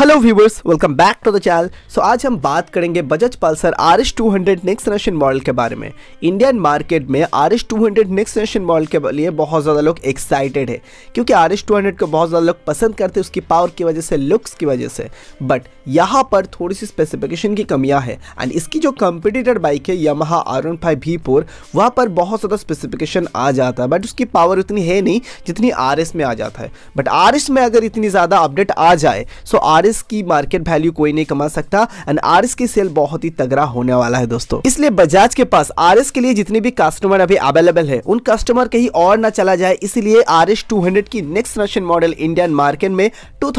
hello viewers welcome back to the channel so आज हम बात करेंगे Bajaj Pulsar R S two hundred next generation model के बारे में इंडियन मार्केट में R S two hundred next generation model के लिए बहुत ज़्यादा लोग एक्साइटेड है क्योंकि आर एस टू हंड्रेड को बहुत ज़्यादा लोग पसंद करते हैं उसकी पावर की वजह से लुक्स की वजह से बट यहाँ पर थोड़ी सी स्पेसिफिकेशन की कमियाँ है एंड इसकी जो कंपिटिटर बाइक है Yamaha R one five V four वहाँ पर बहुत ज़्यादा स्पेसिफिकेशन आ जाता है बट उसकी पावर उतनी है नहीं जितनी आर एस में आ जाता है बट आर एस में अगर इतनी ज़्यादा अपडेट आ जाए सो आर आरएस की मार्केट वैल्यू कोई नहीं कमा सकता एंड आरएस की सेल बहुत ही तगड़ा होने वाला है दोस्तों इसलिए बजाज के पास आरएस के लिए जितने भी कस्टमर अभी अवेलेबल है उन कस्टमर कहीं और ना चला जाए इसलिए आर एस की next generation model Indian market में टू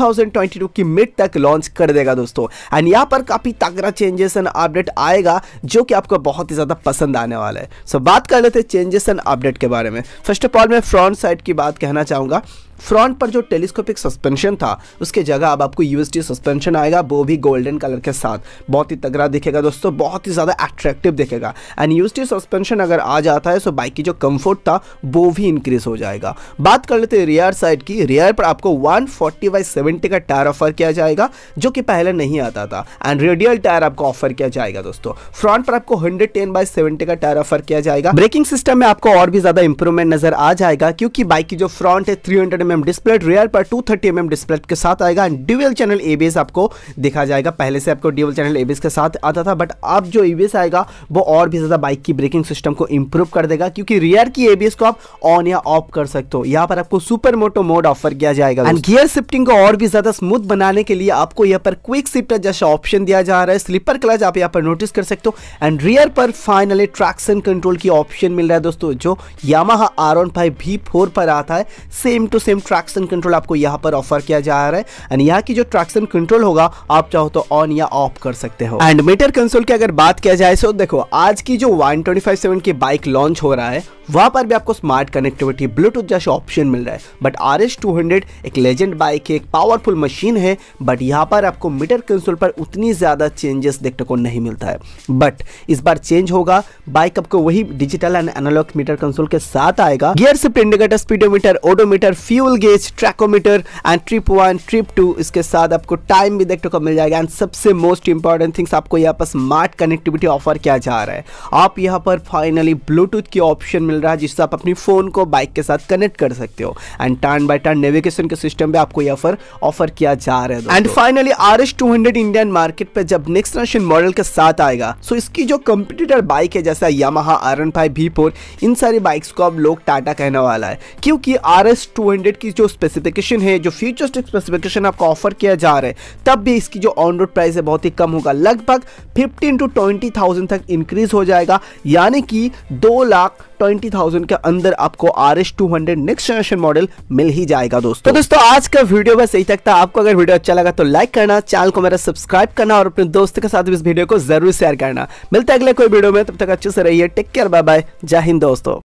की मिड तक लॉन्च कर देगा दोस्तों एंड यहाँ पर काफी तगड़ा चेंजेस एंड अपडेट आएगा जो की आपको बहुत ही ज्यादा पसंद आने वाला है सो बात कर लेते हैं चेंजेस एंड अपडेट के बारे में फर्स्ट ऑफ ऑल मैं फ्रंट साइड की बात कहना चाहूंगा फ्रंट पर जो टेलीस्कोपिक सस्पेंशन था उसके जगह अब आपको यूएसटी सस्पेंशन आएगा वो भी गोल्डन कलर के साथ बहुत ही तगड़ा दिखेगा दोस्तों बहुत ही ज़्यादा एट्रैक्टिव दिखेगा एंड यूएसटी सस्पेंशन अगर आ जाता है तो बाइक की जो कंफर्ट था वो भी इंक्रीज हो जाएगा बात कर लेते हैं रियर साइड की रियर पर आपको वन फोर्टी का टायर ऑफर किया जाएगा जो कि पहले नहीं आता था एंड रेडियल टायर आपको ऑफर किया जाएगा दोस्तों फ्रंट पर आपको हंड्रेड टेन का टायर ऑफर किया जाएगा ब्रेकिंग सिस्टम में आपको और भी ज़्यादा इंप्रूवमेंट नजर आ जाएगा क्योंकि बाइक की जो फ्रंट है थ्री एम डिस्प्ले रियर पर टू थर्टी एम डिस्प्ले के साथ आएगा एंड ड्यूएल चैनल एबीएस आपको देखा जाएगा पहले से आपको ड्यूएल चैनल एबीएस के साथ आता था बट अब जो एबीएस आएगा वो और भी ज़्यादा बाइक की ब्रेकिंग सिस्टम को इंप्रूव कर देगा क्योंकि रियर की एबीएस को आप ऑन या ऑफ कर सकते हो यहाँ पर आपको सुपर मोटो मोड ऑफर किया जाएगा एंड गियर शिफ्टिंग को और भी ज़्यादा स्मूथ बनाने के लिए आपको यहाँ पर क्विक शिफ्ट जैसा ऑप्शन दिया जा रहा है स्लीपर क्लच आप यहाँ पर नोटिस कर सकते हो एंड रियर पर फाइनली ट्रैक्शन कंट्रोल की ऑप्शन मिल रहा है दोस्तों जो यामाहा आर ऑन फाइव भी फोर पर आता है same to same traction control आपको यहाँ पर ऑफर किया जा रहा है एंड यहाँ की जो ट्रैक्शन कंट्रोल होगा आप चाहो तो ऑन या ऑफ कर सकते हो एंड मीटर कंसोल की अगर बात किया जाए तो देखो आज की जो वन की बाइक लॉन्च हो रहा है वहां पर भी आपको स्मार्ट कनेक्टिविटी ब्लूटूथ जैसे ऑप्शन मिल रहा है but R S two hundred एक लेजेंड बाइक है एक पावरफुल मशीन है बट यहाँ पर आपको मीटर कंसोल पर उतनी ज़्यादा चेंजेस देखने को नहीं मिलता है बट इस बार चेंज होगा बाइक आपको वही digital and analog meter console के साथ आएगा gear shift indicator speedometer odometer fuel full gauge tachometer and trip one trip two इसके साथ आपको टाइम भी देखने को मिल जाएगा एंड सबसे मोस्ट इंपॉर्टेंट थिंग्स आपको यहाँ पर स्मार्ट कनेक्टिविटी ऑफर किया जा रहा है आप यहाँ पर फाइनली ब्लूटूथ की ऑप्शन मिल रहा है जिससे आप अपनी फ़ोन को बाइक के साथ कनेक्ट कर सकते हो and turn by turn navigation के सिस्टम भी आपको यहाँ पर ऑफर किया जा रहा है and finally R S two hundred Indian market पर जब नेक्स्ट जनरेशन मॉडल के साथ आएगा सो इसकी जो कंपिटिटर बाइक है जैसा Yamaha R one five V four इन सारी बाइक्स को अब लोग टाटा कहने वाला है क्योंकि R S two hundred helmet की जो स्पेसिफिकेशन है जो फ्यूचरिस्टिक स्पेसिफिकेशन आपको ऑफर किया जा रहा है तब भी इसकी जो ऑन रोड प्राइस है बहुत ही कम होगा लगभग फिफ्टीन टू ट्वेंटी थाउजेंड तक इंक्रीज हो जाएगा यानी कि दो लाख 20,000 के अंदर आपको R S two hundred next generation model मिल ही जाएगा दोस्तों तो दोस्तों आज का वीडियो बस यही तक था आपको अगर वीडियो अच्छा लगा तो लाइक करना चैनल को मेरा सब्सक्राइब करना और अपने दोस्तों के साथ भी इस वीडियो को जरूर शेयर करना मिलते अगले कोई वीडियो में तब तक अच्छे से रहिए टेक केयर बाय बाय जय हिंद दोस्तों